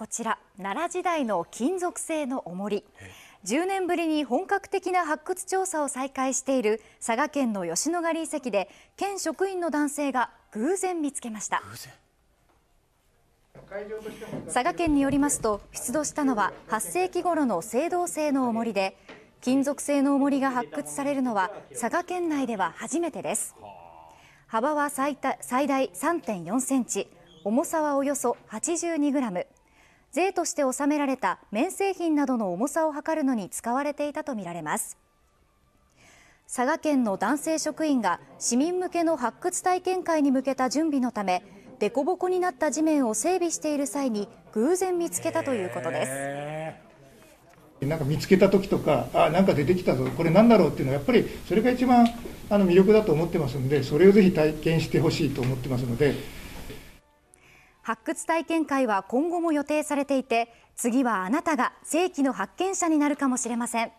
こちら奈良時代の金属製のおもり10年ぶりに本格的な発掘調査を再開している佐賀県の吉野ヶ里遺跡で県職員の男性が偶然見つけました佐賀県によりますと出土したのは8世紀頃の青銅製のおもりで金属製のおもりが発掘されるのは佐賀県内では初めてです幅は最大3.4センチ重さはおよそ82グラム税として納められた綿製品などの重さを測るのに使われていたとみられます佐賀県の男性職員が市民向けの発掘体験会に向けた準備のため凸凹になった地面を整備している際に偶然見つけたということですなんか見つけた時とかあなんか出てきたぞこれなんだろうっていうのはやっぱりそれが一番あの魅力だと思ってますのでそれをぜひ体験してほしいと思ってますので発掘体験会は今後も予定されていて次はあなたが世紀の発見者になるかもしれません。